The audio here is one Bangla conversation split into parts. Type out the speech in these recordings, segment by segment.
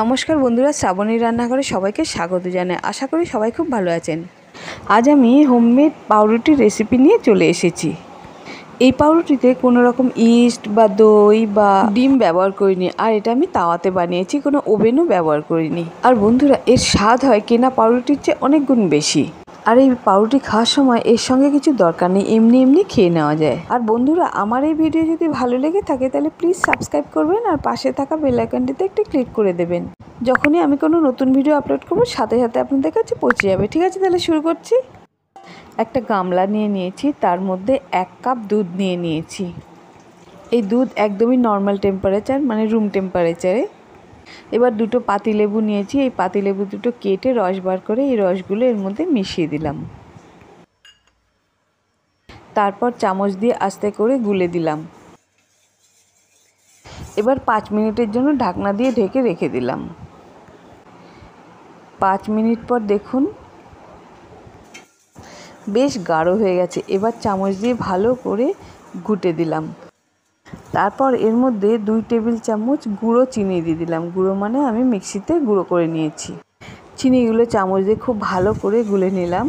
নমস্কার বন্ধুরা শ্রাবণী রান্নাঘরে সবাইকে স্বাগত জানাই আশা করি সবাই খুব ভালো আছেন আজ আমি হোমমেড পাউরুটির রেসিপি নিয়ে চলে এসেছি এই পাউরুটিতে কোনো রকম ইস্ট বা দই বা ডিম ব্যবহার করিনি আর এটা আমি তাওয়াতে বানিয়েছি কোনো ওভেনও ব্যবহার করিনি আর বন্ধুরা এর স্বাদ হয় কেনা পাউরুটির চেয়ে অনেক গুণ বেশি আর এই পাউরুটি খাওয়ার সময় এর সঙ্গে কিছু দরকার নেই এমনি এমনি খেয়ে নেওয়া যায় আর বন্ধুরা আমার এই ভিডিও যদি ভালো লেগে থাকে তাহলে প্লিজ সাবস্ক্রাইব করবেন আর পাশে থাকা বেলাইকনটিতে একটি ক্লিক করে দেবেন যখনই আমি কোনো নতুন ভিডিও আপলোড করবো সাথে সাথে আপনাদের কাছে পৌঁছে যাবে ঠিক আছে তাহলে শুরু করছি একটা গামলা নিয়ে নিয়েছি তার মধ্যে এক কাপ দুধ নিয়ে নিয়েছি এই দুধ একদমই নর্মাল টেম্পারেচার মানে রুম টেম্পারেচারে এবার দুটো পাতিলেবু নিয়েছি এই পাতিলেবু দুটো কেটে রস বার করে এই রসগুলো এর মধ্যে মিশিয়ে দিলাম তারপর চামচ দিয়ে আস্তে করে গুলে দিলাম এবার পাঁচ মিনিটের জন্য ঢাকনা দিয়ে ঢেকে রেখে দিলাম পাঁচ মিনিট পর দেখুন বেশ গাঢ় হয়ে গেছে এবার চামচ দিয়ে ভালো করে ঘুটে দিলাম তারপর এর মধ্যে দুই টেবিল চামচ গুঁড়ো চিনি দিয়ে দিলাম গুঁড়ো মানে আমি মিক্সিতে গুঁড়ো করে নিয়েছি চিনিগুলো চামচ দিয়ে খুব ভালো করে গুলে নিলাম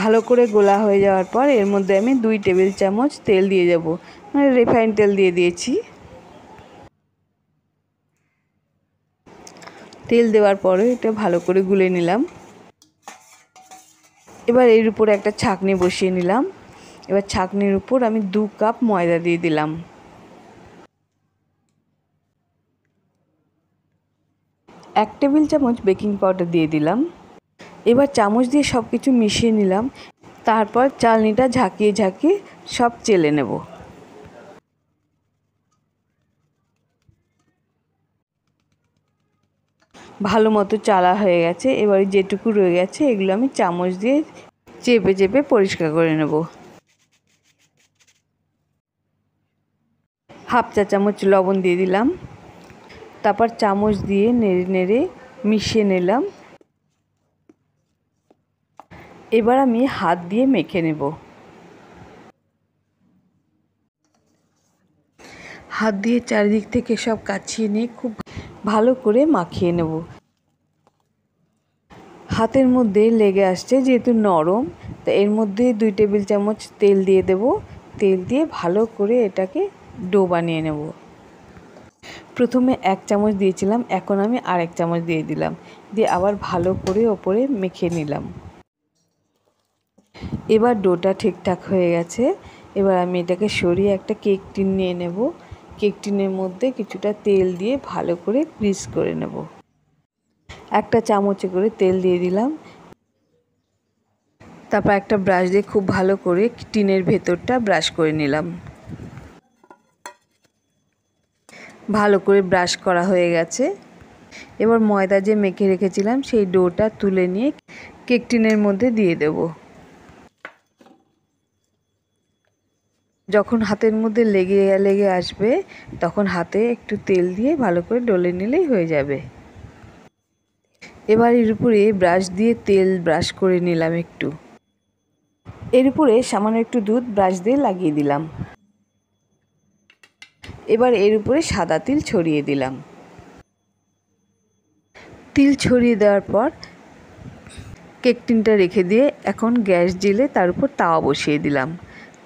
ভালো করে গোলা হয়ে যাওয়ার পর এর মধ্যে আমি দুই টেবিল চামচ তেল দিয়ে যাব মানে রিফাইন তেল দিয়ে দিয়েছি তেল দেওয়ার পরে এটা ভালো করে গুলে নিলাম এবার এর উপরে একটা ছাঁকনি বসিয়ে নিলাম এবার ছাঁকনির উপর আমি দু কাপ ময়দা দিয়ে দিলাম এক টেবিল চামচ বেকিং পাউডার দিয়ে দিলাম এবার চামচ দিয়ে সব কিছু মিশিয়ে নিলাম তারপর চালনিটা ঝাঁকিয়ে ঝাঁকিয়ে সব চেলে নেব ভালো মতো চালা হয়ে গেছে এবার যেটুকু রয়ে গেছে এগুলো আমি চামচ দিয়ে চেপে চেপে পরিষ্কার করে নেব হাফ চা চামচ লবণ দিয়ে দিলাম তারপর চামচ দিয়ে নেড়ে নেড়ে মিশিয়ে নিলাম এবার আমি হাত দিয়ে মেখে নেব হাত দিয়ে চারিদিক থেকে সব কাছিয়ে নিয়ে খুব ভালো করে মাখিয়ে নেব হাতের মধ্যে লেগে আসছে যেহেতু নরম তা এর মধ্যে দুই টেবিল চামচ তেল দিয়ে দেব তেল দিয়ে ভালো করে এটাকে ডো বানিয়ে নেব প্রথমে এক চামচ দিয়েছিলাম এখন আমি আর এক চামচ দিয়ে দিলাম দিয়ে আবার ভালো করে ওপরে মেখে নিলাম এবার ডোটা ঠিকঠাক হয়ে গেছে এবার আমি এটাকে সরিয়ে একটা কেক টিন নিয়ে নেব কেক টিনের মধ্যে কিছুটা তেল দিয়ে ভালো করে ক্রিস করে নেবো একটা চামচে করে তেল দিয়ে দিলাম তারপর একটা ব্রাশ দিয়ে খুব ভালো করে টিনের ভেতরটা ব্রাশ করে নিলাম ভালো করে ব্রাশ করা হয়ে গেছে এবার ময়দা যে মেখে রেখেছিলাম সেই ডোটা তুলে নিয়ে কেক টিনের মধ্যে দিয়ে দেব যখন হাতের মধ্যে লেগে লেগে আসবে তখন হাতে একটু তেল দিয়ে ভালো করে ডলে নিলেই হয়ে যাবে এবার এর উপরে ব্রাশ দিয়ে তেল ব্রাশ করে নিলাম একটু এর উপরে সামান্য একটু দুধ ব্রাশ দিয়ে লাগিয়ে দিলাম এবার এর উপরে সাদা তিল ছড়িয়ে দিলাম তিল ছড়িয়ে দেওয়ার পর কেক টিনটা রেখে দিয়ে এখন গ্যাস জেলে তার উপর তাওয়া বসিয়ে দিলাম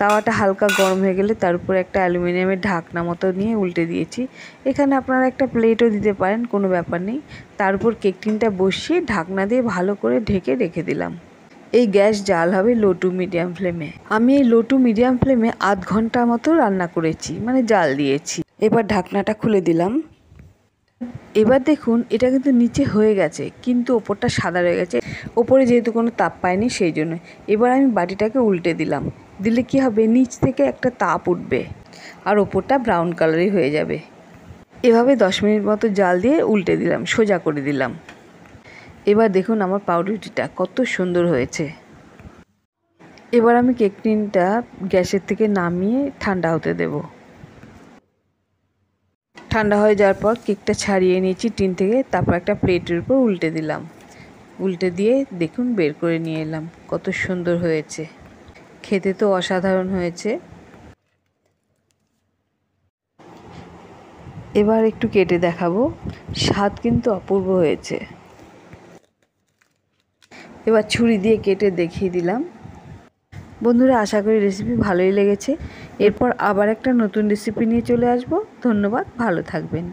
তাওয়াটা হালকা গরম হয়ে গেলে তার উপরে একটা অ্যালুমিনিয়ামের ঢাকনা মতো নিয়ে উল্টে দিয়েছি এখানে আপনারা একটা প্লেটও দিতে পারেন কোনো ব্যাপার নেই তার উপর কেক টিনটা বসিয়ে ঢাকনা দিয়ে ভালো করে ঢেকে রেখে দিলাম এই গ্যাস জাল হবে লো টু মিডিয়াম ফ্লেমে আমি এই লো টু মিডিয়াম ফ্লেমে আধ ঘন্টা মতো রান্না করেছি মানে জাল দিয়েছি এবার ঢাকনাটা খুলে দিলাম এবার দেখুন এটা কিন্তু নিচে হয়ে গেছে কিন্তু ওপরটা সাদা রয়ে গেছে ওপরে যেহেতু কোনো তাপ পায়নি সেই জন্য এবার আমি বাটিটাকে উল্টে দিলাম দিলে কি হবে নিচ থেকে একটা তাপ উঠবে আর ওপরটা ব্রাউন কালারই হয়ে যাবে এভাবে দশ মিনিট মতো জাল দিয়ে উল্টে দিলাম সোজা করে দিলাম এবার দেখুন আমার পাউডারটিটা কত সুন্দর হয়েছে এবার আমি কেক টিনটা গ্যাসের থেকে নামিয়ে ঠান্ডা হতে দেব ঠান্ডা হয়ে যাওয়ার পর কেকটা ছাড়িয়ে নিয়েছি টিন থেকে তারপর একটা প্লেটের উপর উল্টে দিলাম উল্টে দিয়ে দেখুন বের করে নিয়ে এলাম কত সুন্দর হয়েছে খেতে তো অসাধারণ হয়েছে এবার একটু কেটে দেখাবো স্বাদ কিন্তু অপূর্ব হয়েছে এবার ছুরি দিয়ে কেটে দেখিয়ে দিলাম বন্ধুরা আশা করি রেসিপি ভালোই লেগেছে এরপর আবার একটা নতুন রেসিপি নিয়ে চলে আসব ধন্যবাদ ভালো থাকবেন